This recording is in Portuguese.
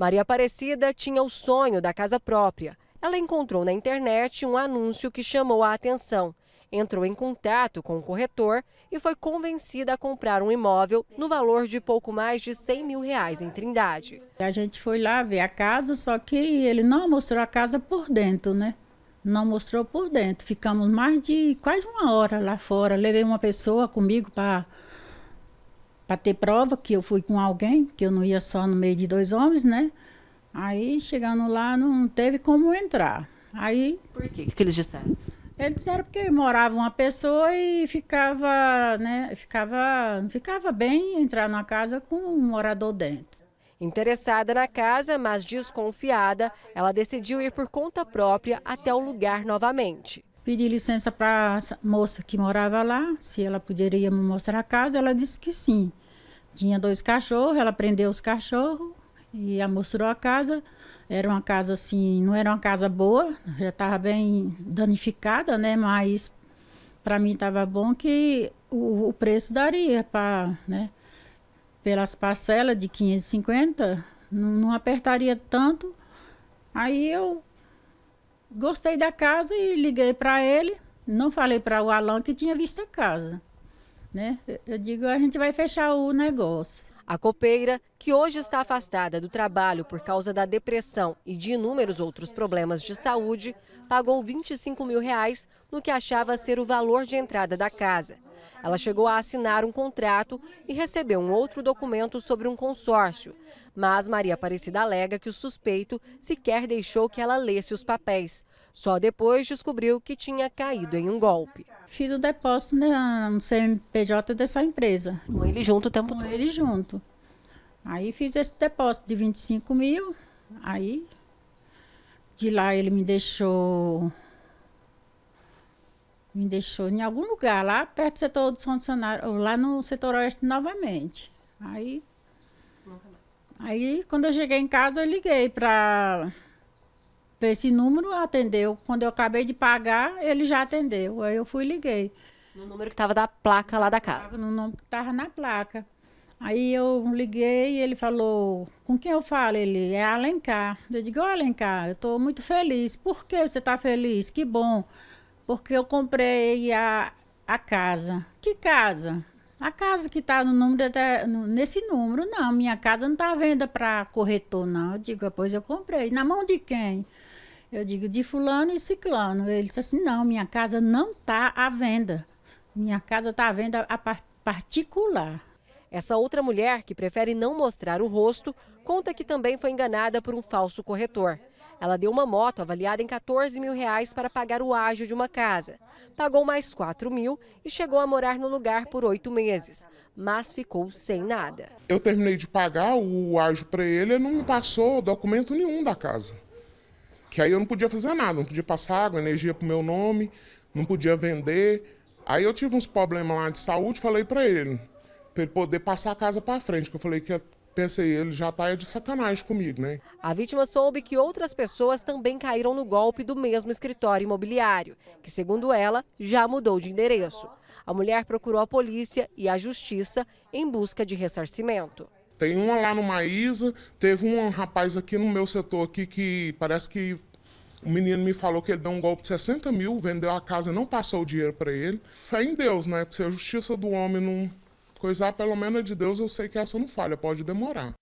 Maria Aparecida tinha o sonho da casa própria. Ela encontrou na internet um anúncio que chamou a atenção. Entrou em contato com o corretor e foi convencida a comprar um imóvel no valor de pouco mais de 100 mil reais em Trindade. A gente foi lá ver a casa, só que ele não mostrou a casa por dentro, né? não mostrou por dentro. Ficamos mais de quase uma hora lá fora. Levei uma pessoa comigo para para ter prova que eu fui com alguém, que eu não ia só no meio de dois homens, né? Aí chegando lá não teve como entrar. Aí. Por quê? O que eles disseram? Eles disseram porque morava uma pessoa e ficava, né? Ficava, ficava bem entrar na casa com um morador dentro. Interessada na casa, mas desconfiada, ela decidiu ir por conta própria até o lugar novamente. Pedi licença para a moça que morava lá, se ela poderia me mostrar a casa. Ela disse que sim. Tinha dois cachorros, ela prendeu os cachorros e a mostrou a casa. Era uma casa assim, não era uma casa boa, já estava bem danificada, né? Mas para mim estava bom que o, o preço daria para, né? Pelas parcelas de 550, não, não apertaria tanto. Aí eu Gostei da casa e liguei para ele. Não falei para o Alan que tinha visto a casa. Né? Eu digo, a gente vai fechar o negócio. A copeira, que hoje está afastada do trabalho por causa da depressão e de inúmeros outros problemas de saúde, pagou 25 mil reais no que achava ser o valor de entrada da casa. Ela chegou a assinar um contrato e recebeu um outro documento sobre um consórcio. Mas Maria Aparecida alega que o suspeito sequer deixou que ela lesse os papéis. Só depois descobriu que tinha caído em um golpe. Fiz o depósito né, no CNPJ dessa empresa. Com ele junto o tempo Com todo? Com ele junto. Aí fiz esse depósito de 25 mil. Aí de lá ele me deixou me deixou em algum lugar, lá perto do setor dos funcionários, lá no setor oeste novamente. Aí, aí quando eu cheguei em casa, eu liguei para esse número, atendeu. Quando eu acabei de pagar, ele já atendeu. Aí eu fui e liguei. No número que estava da placa lá da casa? No número que estava na placa. Aí eu liguei e ele falou, com quem eu falo? Ele, é Alencar. Eu digo, Alencar, eu estou muito feliz. Por que você está feliz? Que bom porque eu comprei a, a casa. Que casa? A casa que está no número nesse número, não. Minha casa não está à venda para corretor, não. Eu digo, pois eu comprei. Na mão de quem? Eu digo, de fulano e ciclano. Ele disse assim, não, minha casa não está à venda. Minha casa está à venda a particular. Essa outra mulher, que prefere não mostrar o rosto, conta que também foi enganada por um falso corretor. Ela deu uma moto avaliada em 14 mil reais para pagar o ágio de uma casa. Pagou mais 4 mil e chegou a morar no lugar por oito meses, mas ficou sem nada. Eu terminei de pagar o ágio para ele e não passou documento nenhum da casa. Que aí eu não podia fazer nada, não podia passar água, energia para o meu nome, não podia vender. Aí eu tive uns problemas lá de saúde, falei para ele, para ele poder passar a casa para frente, que eu falei que Pensei, ele já tá de sacanagem comigo, né? A vítima soube que outras pessoas também caíram no golpe do mesmo escritório imobiliário, que, segundo ela, já mudou de endereço. A mulher procurou a polícia e a justiça em busca de ressarcimento. Tem uma lá no Maísa, teve um rapaz aqui no meu setor aqui que parece que o menino me falou que ele deu um golpe de 60 mil, vendeu a casa, não passou o dinheiro para ele. Fé em Deus, né? Porque se a justiça do homem não, coisar, ah, pelo menos é de Deus, eu sei que essa não falha, pode demorar.